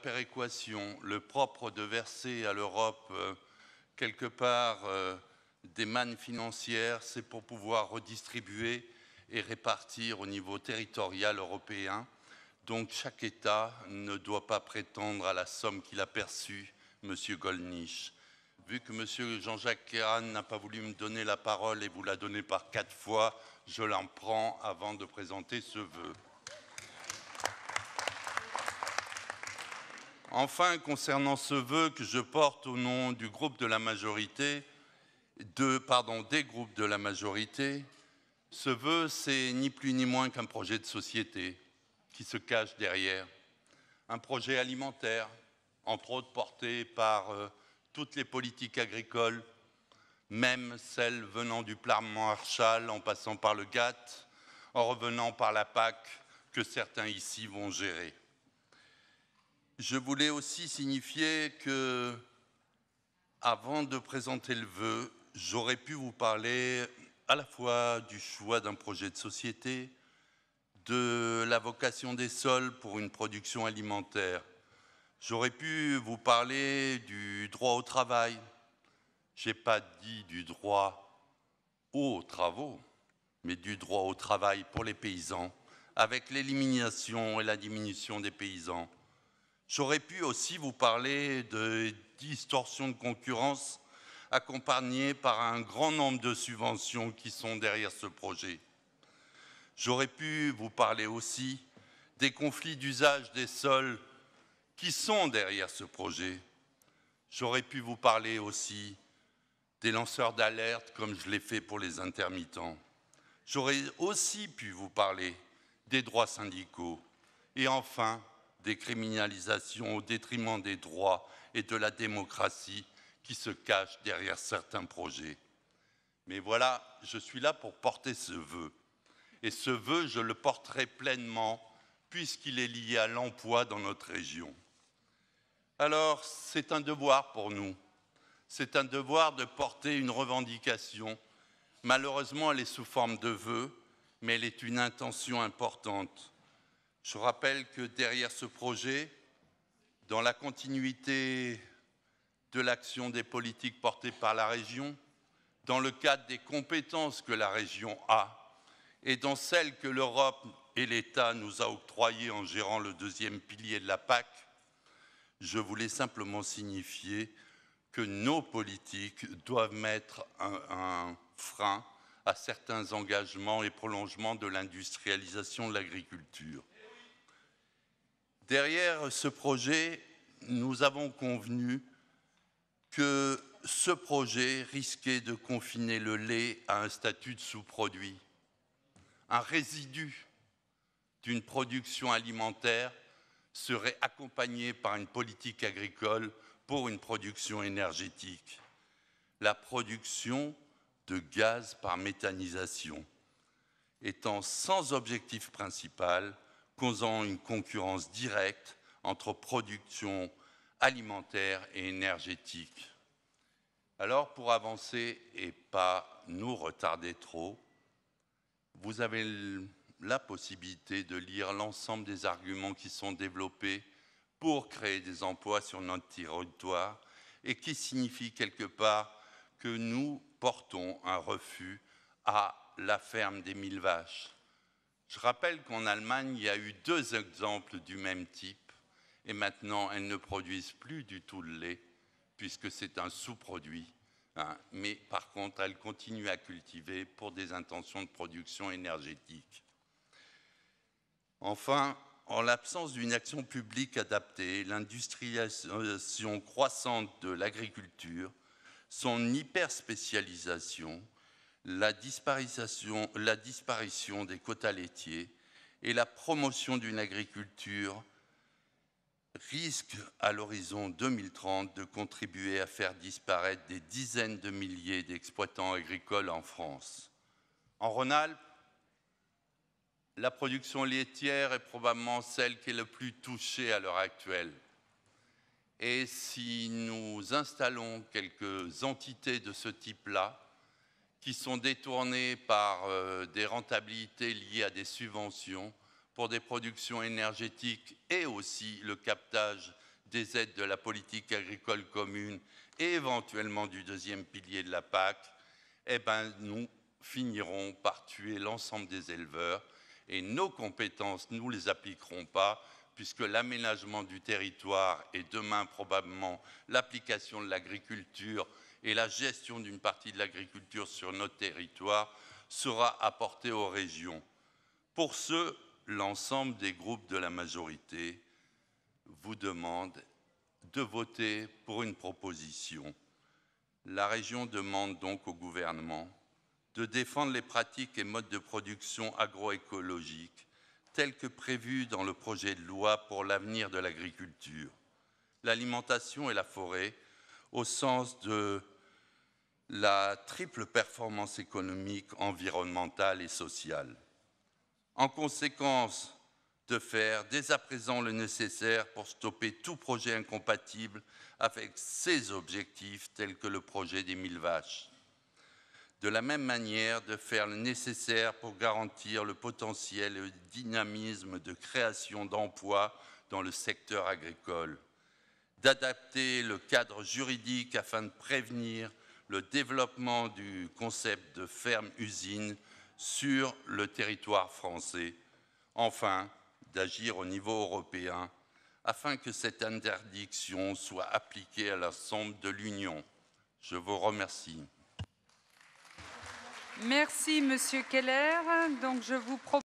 péréquation, le propre de verser à l'Europe euh, quelque part euh, des mannes financières, c'est pour pouvoir redistribuer et répartir au niveau territorial européen. Donc chaque État ne doit pas prétendre à la somme qu'il a perçue, M. Golnisch. Vu que M. Jean-Jacques Kéran n'a pas voulu me donner la parole et vous la donner par quatre fois, je l'en prends avant de présenter ce vœu. Enfin, concernant ce vœu que je porte au nom du groupe de la majorité, pardon, des groupes de la majorité, ce vœu, c'est ni plus ni moins qu'un projet de société qui se cache derrière. Un projet alimentaire, entre autres porté par euh, toutes les politiques agricoles, même celles venant du plan Marshall en passant par le GATT, en revenant par la PAC que certains ici vont gérer. Je voulais aussi signifier que, avant de présenter le vœu, j'aurais pu vous parler à la fois du choix d'un projet de société, de la vocation des sols pour une production alimentaire. J'aurais pu vous parler du droit au travail. Je n'ai pas dit du droit aux travaux, mais du droit au travail pour les paysans, avec l'élimination et la diminution des paysans J'aurais pu aussi vous parler de distorsions de concurrence accompagnées par un grand nombre de subventions qui sont derrière ce projet. J'aurais pu vous parler aussi des conflits d'usage des sols qui sont derrière ce projet. J'aurais pu vous parler aussi des lanceurs d'alerte comme je l'ai fait pour les intermittents. J'aurais aussi pu vous parler des droits syndicaux. Et enfin, décriminalisation au détriment des droits et de la démocratie qui se cachent derrière certains projets. Mais voilà, je suis là pour porter ce vœu. Et ce vœu, je le porterai pleinement puisqu'il est lié à l'emploi dans notre région. Alors, c'est un devoir pour nous. C'est un devoir de porter une revendication. Malheureusement, elle est sous forme de vœu, mais elle est une intention importante. Je rappelle que derrière ce projet, dans la continuité de l'action des politiques portées par la région, dans le cadre des compétences que la région a et dans celles que l'Europe et l'État nous a octroyées en gérant le deuxième pilier de la PAC, je voulais simplement signifier que nos politiques doivent mettre un frein à certains engagements et prolongements de l'industrialisation de l'agriculture. Derrière ce projet, nous avons convenu que ce projet risquait de confiner le lait à un statut de sous-produit, un résidu d'une production alimentaire serait accompagné par une politique agricole pour une production énergétique, la production de gaz par méthanisation étant sans objectif principal causant une concurrence directe entre production alimentaire et énergétique. Alors pour avancer et pas nous retarder trop, vous avez la possibilité de lire l'ensemble des arguments qui sont développés pour créer des emplois sur notre territoire et qui signifie quelque part que nous portons un refus à la ferme des mille vaches. Je rappelle qu'en Allemagne, il y a eu deux exemples du même type, et maintenant, elles ne produisent plus du tout le lait, puisque c'est un sous-produit. Hein. mais par contre, elles continuent à cultiver pour des intentions de production énergétique. Enfin, en l'absence d'une action publique adaptée, l'industrialisation croissante de l'agriculture, son hyperspécialisation, la disparition, des quotas laitiers et la promotion d'une agriculture risquent à l'horizon 2030 de contribuer à faire disparaître des dizaines de milliers d'exploitants agricoles en France. En Rhône-Alpes, la production laitière est probablement celle qui est le plus touchée à l'heure actuelle. Et si nous installons quelques entités de ce type-là, qui sont détournés par euh, des rentabilités liées à des subventions pour des productions énergétiques et aussi le captage des aides de la politique agricole commune et éventuellement du deuxième pilier de la PAC, eh ben, nous finirons par tuer l'ensemble des éleveurs et nos compétences, nous ne les appliquerons pas puisque l'aménagement du territoire et demain probablement l'application de l'agriculture et la gestion d'une partie de l'agriculture sur nos territoires sera apportée aux régions. Pour ce, l'ensemble des groupes de la majorité vous demande de voter pour une proposition. La région demande donc au gouvernement de défendre les pratiques et modes de production agroécologiques tels que prévus dans le projet de loi pour l'avenir de l'agriculture, l'alimentation et la forêt, au sens de la triple performance économique, environnementale et sociale. En conséquence, de faire dès à présent le nécessaire pour stopper tout projet incompatible avec ses objectifs tels que le projet des mille vaches. De la même manière, de faire le nécessaire pour garantir le potentiel et le dynamisme de création d'emplois dans le secteur agricole d'adapter le cadre juridique afin de prévenir le développement du concept de ferme-usine sur le territoire français. Enfin, d'agir au niveau européen afin que cette interdiction soit appliquée à l'ensemble de l'Union. Je vous remercie. Merci, Monsieur Keller. Donc, je vous propose...